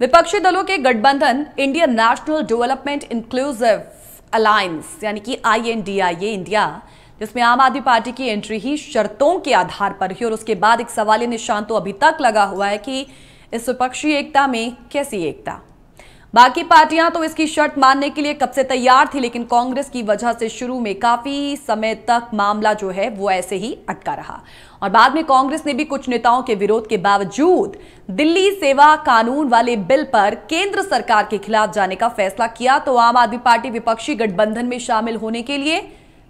विपक्षी दलों के गठबंधन Indian National Developmental Inclusive Alliance यानी कि I N D I India जिसमें आम आदमी पार्टी की एंट्री ही शर्तों के आधार पर ही और उसके बाद एक सवाल निशान तो अभी तक लगा हुआ है कि इस विपक्षी एकता में कैसी एकता बाकी पार्टियां तो इसकी शर्त मानने के लिए कब से तैयार थी लेकिन कांग्रेस की वजह से शुरू में काफी समय तक मामला जो है वो ऐसे ही अटका रहा और बाद में कांग्रेस ने भी कुछ नेताओं के विरोध के बावजूद दिल्ली सेवा कानून वाले बिल पर केंद्र सरकार के खिलाफ जाने का फैसला किया तो आम आदमी पार्टी विपक्षी गठबंधन में शामिल होने के लिए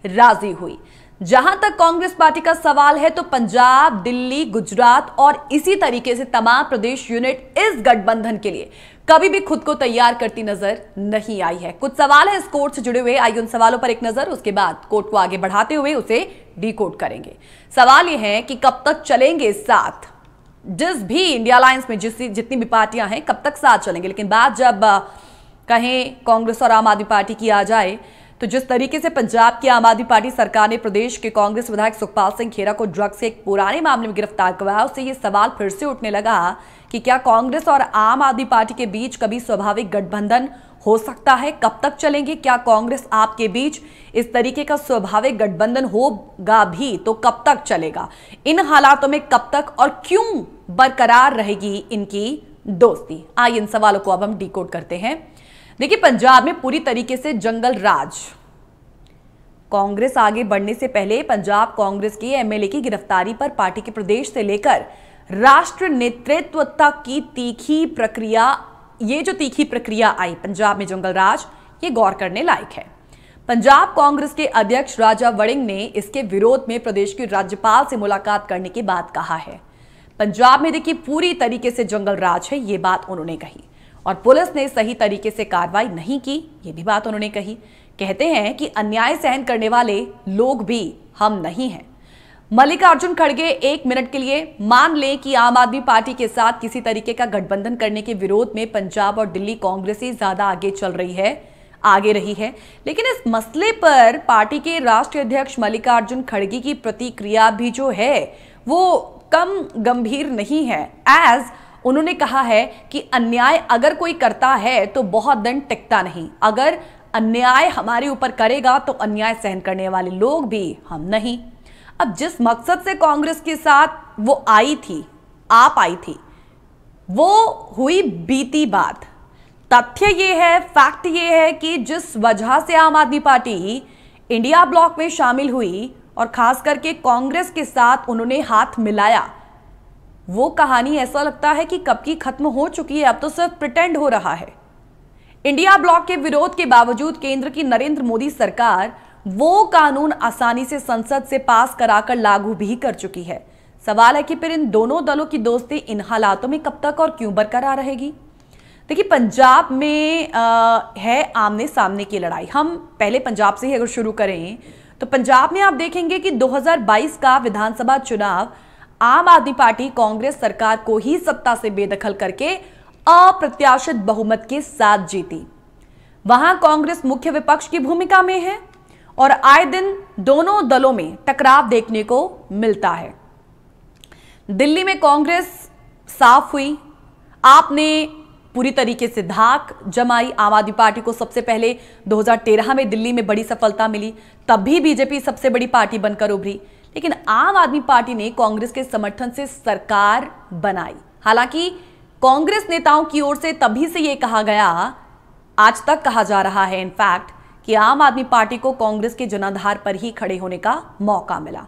राजी हुई जहां तक कांग्रेस पार्टी का सवाल है तो पंजाब दिल्ली गुजरात और इसी तरीके से तमाम प्रदेश यूनिट इस गठबंधन के लिए कभी भी खुद को तैयार करती नजर नहीं आई है कुछ सवाल है इस कोर्ट से जुड़े हुए आइए उन सवालों पर एक नजर उसके बाद कोर्ट को आगे बढ़ाते हुए उसे डी करेंगे सवाल यह है कि कब तक चलेंगे साथ जिस भी इंडिया अलायंस में जिस जितनी भी पार्टियां हैं कब तक साथ चलेंगे लेकिन बात जब कहें कांग्रेस और आम आदमी पार्टी की आ जाए तो जिस तरीके से पंजाब की आम आदमी पार्टी सरकार ने प्रदेश के कांग्रेस विधायक सुखपाल सिंह खेरा को ड्रग्स के एक पुराने मामले में गिरफ्तार करवाया उससे ये सवाल फिर से उठने लगा कि क्या कांग्रेस और आम आदमी पार्टी के बीच कभी स्वाभाविक गठबंधन हो सकता है कब तक चलेंगे क्या कांग्रेस आपके बीच इस तरीके का स्वाभाविक गठबंधन होगा भी तो कब तक चलेगा इन हालातों में कब तक और क्यों बरकरार रहेगी इनकी दोस्ती आइए इन सवालों को अब हम डिकोड करते हैं देखिए पंजाब में पूरी तरीके से जंगल राज कांग्रेस आगे बढ़ने से पहले पंजाब कांग्रेस के एमएलए की गिरफ्तारी पर पार्टी के प्रदेश से लेकर राष्ट्र नेतृत्व तक की तीखी प्रक्रिया ये जो तीखी प्रक्रिया आई पंजाब में जंगल राज ये गौर करने लायक है पंजाब कांग्रेस के अध्यक्ष राजा वड़िंग ने इसके विरोध में प्रदेश के राज्यपाल से मुलाकात करने की बात कहा है पंजाब में देखिए पूरी तरीके से जंगल राज है ये बात उन्होंने कही और पुलिस ने सही तरीके से कार्रवाई नहीं की ये भी बात उन्होंने कही कहते हैं कि अन्याय सहन करने वाले लोग भी हम नहीं हैं मल्लिकार्जुन खड़गे एक मिनट के लिए मान लें कि आम आदमी पार्टी के साथ किसी तरीके का गठबंधन करने के विरोध में पंजाब और दिल्ली कांग्रेस ही ज्यादा आगे चल रही है आगे रही है लेकिन इस मसले पर पार्टी के राष्ट्रीय अध्यक्ष मल्लिकार्जुन खड़गे की प्रतिक्रिया भी जो है वो कम गंभीर नहीं है एज उन्होंने कहा है कि अन्याय अगर कोई करता है तो बहुत दिन टिकता नहीं अगर अन्याय हमारे ऊपर करेगा तो अन्याय सहन करने वाले लोग भी हम नहीं अब जिस मकसद से कांग्रेस के साथ वो आई थी आप आई थी वो हुई बीती बात तथ्य ये है फैक्ट ये है कि जिस वजह से आम आदमी पार्टी इंडिया ब्लॉक में शामिल हुई और खास करके कांग्रेस के साथ उन्होंने हाथ मिलाया वो कहानी ऐसा लगता है कि कब की खत्म हो चुकी है अब तो सिर्फ प्रिटेंड हो रहा है इंडिया ब्लॉक के विरोध के बावजूद केंद्र की नरेंद्र मोदी सरकार वो कानून आसानी से संसद से पास कराकर लागू भी कर चुकी है सवाल है कि फिर इन दोनों दलों की दोस्ती इन हालातों में कब तक और क्यों बरकरार रहेगी देखिए पंजाब में आ, है आमने सामने की लड़ाई हम पहले पंजाब से ही अगर शुरू करें तो पंजाब में आप देखेंगे कि 2022 का विधानसभा चुनाव आम आदमी पार्टी कांग्रेस सरकार को ही सत्ता से बेदखल करके अप्रत्याशित बहुमत के साथ जीती वहां कांग्रेस मुख्य विपक्ष की भूमिका में है और आए दिन दोनों दलों में टकराव देखने को मिलता है दिल्ली में कांग्रेस साफ हुई आपने पूरी तरीके से धाक जमाई आम आदमी पार्टी को सबसे पहले 2013 में दिल्ली में बड़ी सफलता मिली तब भी बीजेपी सबसे बड़ी पार्टी बनकर उभरी लेकिन आम आदमी पार्टी ने कांग्रेस के समर्थन से सरकार बनाई हालांकि कांग्रेस नेताओं की ओर से तभी से यह कहा गया आज तक कहा जा रहा है इनफैक्ट कि आम आदमी पार्टी को कांग्रेस के जनाधार पर ही खड़े होने का मौका मिला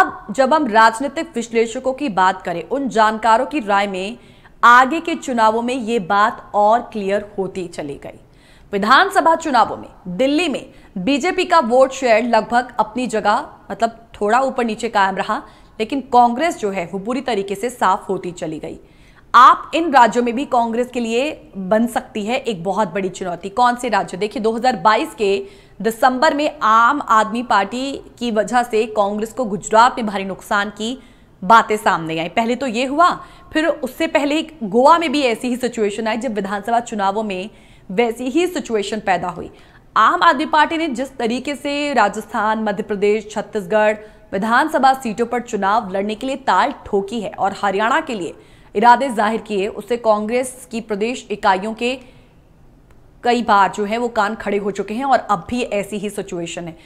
अब जब हम राजनीतिक विश्लेषकों की बात करें उन जानकारों की राय में आगे के चुनावों में यह बात और क्लियर होती चली गई विधानसभा चुनावों में दिल्ली में बीजेपी का वोट शेयर लगभग अपनी जगह मतलब थोड़ा ऊपर नीचे कायम रहा लेकिन कांग्रेस जो है वो पूरी तरीके से साफ होती चली गई आप इन राज्यों में भी कांग्रेस के लिए बन सकती है एक बहुत बड़ी चुनौती कौन से राज्य देखिए 2022 के दिसंबर में आम आदमी पार्टी की वजह से कांग्रेस को गुजरात में भारी नुकसान की बातें सामने आई पहले तो ये हुआ फिर उससे पहले गोवा में भी ऐसी ही सिचुएशन आई जब विधानसभा चुनावों में वैसी ही सिचुएशन पैदा हुई आम आदमी पार्टी ने जिस तरीके से राजस्थान मध्य प्रदेश छत्तीसगढ़ विधानसभा सीटों पर चुनाव लड़ने के लिए ताल ठोकी है और हरियाणा के लिए इरादे जाहिर किए उससे कांग्रेस की प्रदेश इकाइयों के कई बार जो है वो कान खड़े हो चुके हैं और अब भी ऐसी ही सिचुएशन है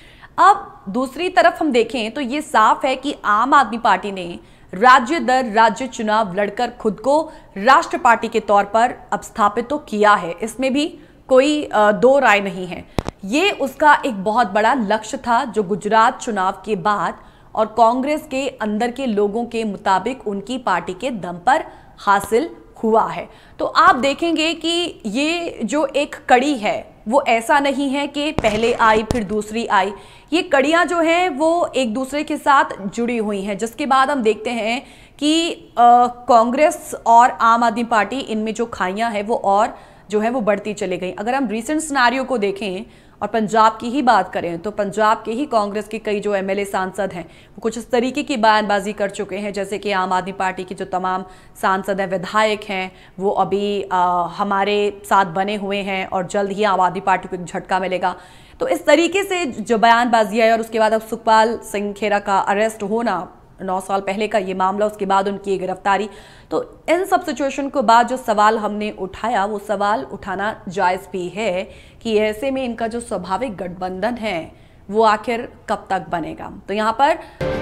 अब दूसरी तरफ हम देखें तो ये साफ है कि आम आदमी पार्टी ने राज्य दर राज्य चुनाव लड़कर खुद को राष्ट्र पार्टी के तौर पर अब स्थापित तो किया है इसमें भी कोई दो राय नहीं है ये उसका एक बहुत बड़ा लक्ष्य था जो गुजरात चुनाव के बाद और कांग्रेस के अंदर के लोगों के मुताबिक उनकी पार्टी के दम पर हासिल हुआ है तो आप देखेंगे कि ये जो एक कड़ी है वो ऐसा नहीं है कि पहले आई फिर दूसरी आई ये कड़ियाँ जो हैं वो एक दूसरे के साथ जुड़ी हुई हैं जिसके बाद हम देखते हैं कि कांग्रेस और आम आदमी पार्टी इनमें जो खाइयाँ हैं वो और जो है वो बढ़ती चली गई अगर हम रिसेंट सिनारियों को देखें और पंजाब की ही बात करें तो पंजाब के ही कांग्रेस के कई जो एमएलए सांसद हैं वो कुछ इस तरीके की बयानबाजी कर चुके हैं जैसे कि आम आदमी पार्टी के जो तमाम सांसद हैं विधायक हैं वो अभी आ, हमारे साथ बने हुए हैं और जल्द ही आम आदमी पार्टी को एक झटका मिलेगा तो इस तरीके से जो बयानबाजी आई और उसके बाद अब सुखपाल सिंह खेरा का अरेस्ट होना नौ साल पहले का ये मामला उसके बाद उनकी गिरफ्तारी तो इन सब सिचुएशन को बाद जो सवाल हमने उठाया वो सवाल उठाना जायज़ भी है कि ऐसे में इनका जो स्वाभाविक गठबंधन है वो आखिर कब तक बनेगा तो यहाँ पर